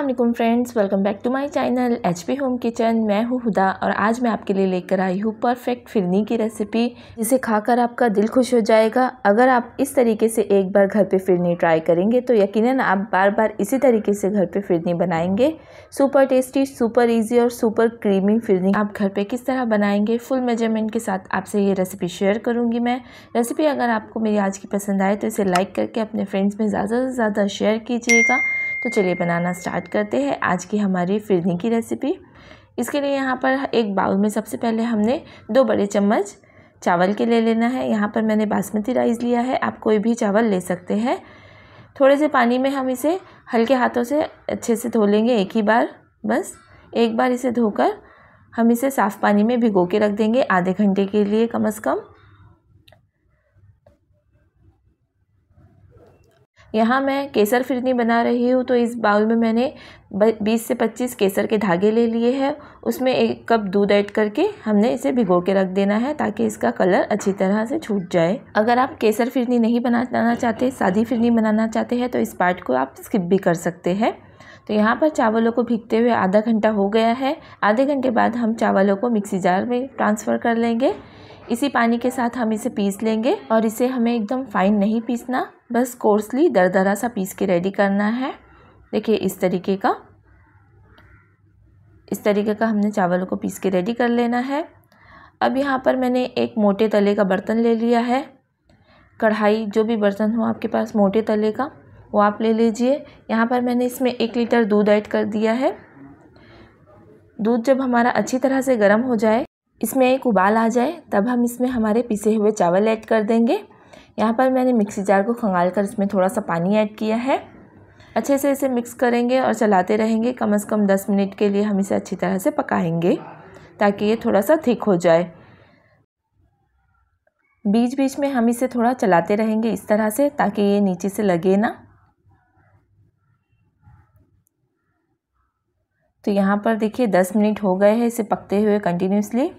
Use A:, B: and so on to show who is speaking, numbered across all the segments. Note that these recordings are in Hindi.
A: Aslam friends welcome back to my channel H P Home Kitchen मैं हूँ हुदा और आज मैं आपके लिए लेकर आई हूँ परफेक्ट फिरनी की रेसिपी जिसे खाकर आपका दिल खुश हो जाएगा अगर आप इस तरीके से एक बार घर पे फिरनी ट्राई करेंगे तो यकीनन आप बार बार इसी तरीके से घर पे फिरनी बनाएंगे सुपर टेस्टी सुपर ईजी और सुपर क्रीमी फिरनी आप घर पर किस तरह बनाएंगे फुल मेजरमेंट के साथ आपसे ये रेसिपी शेयर करूँगी मैं रेसिपी अगर आपको मेरी आज की पसंद आए तो इसे लाइक करके अपने फ्रेंड्स में ज़्यादा से ज़्यादा शेयर कीजिएगा तो चलिए बनाना स्टार्ट करते हैं आज की हमारी फिरनी की रेसिपी इसके लिए यहाँ पर एक बाउल में सबसे पहले हमने दो बड़े चम्मच चावल के ले लेना है यहाँ पर मैंने बासमती राइस लिया है आप कोई भी चावल ले सकते हैं थोड़े से पानी में हम इसे हल्के हाथों से अच्छे से धो लेंगे एक ही बार बस एक बार इसे धोकर हम इसे साफ़ पानी में भिगो के रख देंगे आधे घंटे के लिए कम से कम यहाँ मैं केसर फिरनी बना रही हूँ तो इस बाउल में मैंने बीस से पच्चीस केसर के धागे ले लिए हैं उसमें एक कप दूध ऐड करके हमने इसे भिगो के रख देना है ताकि इसका कलर अच्छी तरह से छूट जाए अगर आप केसर फिरनी नहीं बनाना चाहते सादी फिरनी बनाना चाहते हैं तो इस पार्ट को आप स्किप भी कर सकते हैं तो यहाँ पर चावलों को भीगते हुए आधा घंटा हो गया है आधे घंटे बाद हम चावलों को मिक्सी जार में ट्रांसफ़र कर लेंगे इसी पानी के साथ हम इसे पीस लेंगे और इसे हमें एकदम फाइन नहीं पीसना बस कोर्सली दर दरा सा पीस के रेडी करना है देखिए इस तरीके का इस तरीके का हमने चावल को पीस के रेडी कर लेना है अब यहाँ पर मैंने एक मोटे तले का बर्तन ले लिया है कढ़ाई जो भी बर्तन हो आपके पास मोटे तले का वो आप ले लीजिए यहाँ पर मैंने इसमें एक लीटर दूध ऐड कर दिया है दूध जब हमारा अच्छी तरह से गर्म हो जाए इसमें एक उबाल आ जाए तब हम इसमें हमारे पिसे हुए चावल ऐड कर देंगे यहाँ पर मैंने मिक्सी जार को खंगाल कर इसमें थोड़ा सा पानी ऐड किया है अच्छे से इसे मिक्स करेंगे और चलाते रहेंगे कम से कम दस मिनट के लिए हम इसे अच्छी तरह से पकाएंगे ताकि ये थोड़ा सा थिक हो जाए बीच बीच में हम इसे थोड़ा चलाते रहेंगे इस तरह से ताकि ये नीचे से लगे ना तो यहाँ पर देखिए दस मिनट हो गए हैं इसे पकते हुए कंटिन्यूसली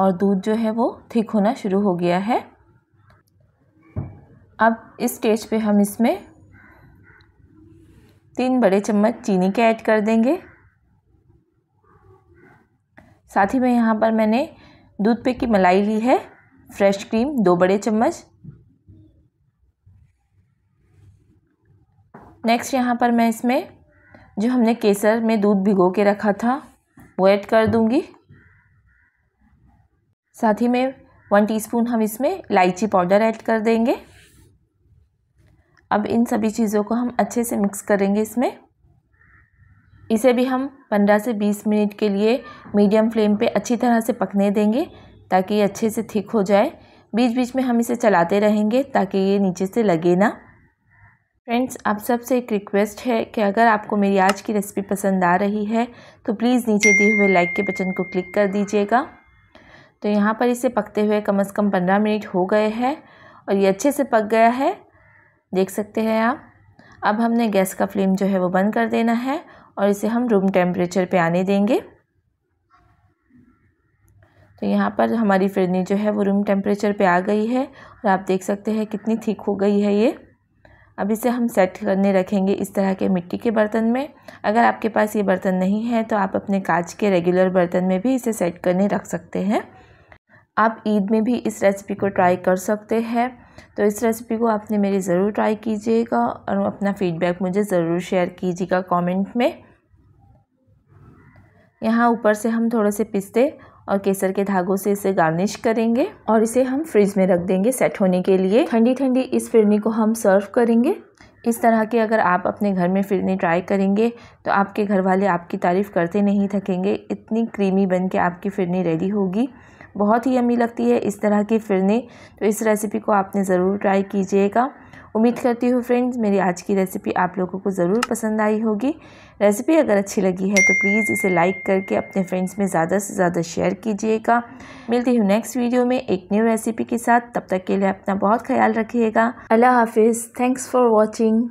A: और दूध जो है वो थिक होना शुरू हो गया है अब इस स्टेज पे हम इसमें तीन बड़े चम्मच चीनी के ऐड कर देंगे साथ ही में यहाँ पर मैंने दूध पे की मलाई ली है फ्रेश क्रीम दो बड़े चम्मच नेक्स्ट यहाँ पर मैं इसमें जो हमने केसर में दूध भिगो के रखा था वो ऐड कर दूंगी साथ ही में वन टीस्पून हम इसमें इलायची पाउडर ऐड कर देंगे अब इन सभी चीज़ों को हम अच्छे से मिक्स करेंगे इसमें इसे भी हम 15 से 20 मिनट के लिए मीडियम फ्लेम पे अच्छी तरह से पकने देंगे ताकि ये अच्छे से थिक हो जाए बीच बीच में हम इसे चलाते रहेंगे ताकि ये नीचे से लगे ना फ्रेंड्स आप सबसे एक रिक्वेस्ट है कि अगर आपको मेरी आज की रेसिपी पसंद आ रही है तो प्लीज़ नीचे दिए हुए लाइक के बटन को क्लिक कर दीजिएगा तो यहाँ पर इसे पकते हुए कम अज़ कम पंद्रह मिनट हो गए हैं और ये अच्छे से पक गया है देख सकते हैं आप अब हमने गैस का फ्लेम जो है वो बंद कर देना है और इसे हम रूम टेम्परेचर पे आने देंगे तो यहाँ पर हमारी फिरनी जो है वो रूम टेम्परेचर पे आ गई है और आप देख सकते हैं कितनी थिक हो गई है ये अब इसे हम सेट करने रखेंगे इस तरह के मिट्टी के बर्तन में अगर आपके पास ये बर्तन नहीं है तो आप अपने कांच के रेगुलर बर्तन में भी इसे सेट करने रख सकते हैं आप ईद में भी इस रेसिपी को ट्राई कर सकते हैं तो इस रेसिपी को आपने मेरी ज़रूर ट्राई कीजिएगा और अपना फ़ीडबैक मुझे ज़रूर शेयर कीजिएगा कमेंट में यहाँ ऊपर से हम थोड़े से पिस्ते और केसर के धागों से इसे गार्निश करेंगे और इसे हम फ्रिज में रख देंगे सेट होने के लिए ठंडी ठंडी इस फिरनी को हम सर्व करेंगे इस तरह के अगर आप अपने घर में फिरनी ट्राई करेंगे तो आपके घर वाले आपकी तारीफ़ करते नहीं थकेंगे इतनी क्रीमी बन के आपकी फिरनी रेडी होगी बहुत ही यमी लगती है इस तरह की फिरनी तो इस रेसिपी को आपने ज़रूर ट्राई कीजिएगा उम्मीद करती हूँ फ्रेंड्स मेरी आज की रेसिपी आप लोगों को ज़रूर पसंद आई होगी रेसिपी अगर अच्छी लगी है तो प्लीज़ इसे लाइक करके अपने फ्रेंड्स में ज़्यादा से ज़्यादा शेयर कीजिएगा मिलती हूँ नेक्स्ट वीडियो में एक न्यू रेसिपी के साथ तब तक के लिए अपना बहुत ख्याल रखिएगा अल्लाह हाफिज़ थैंक्स फॉर वॉचिंग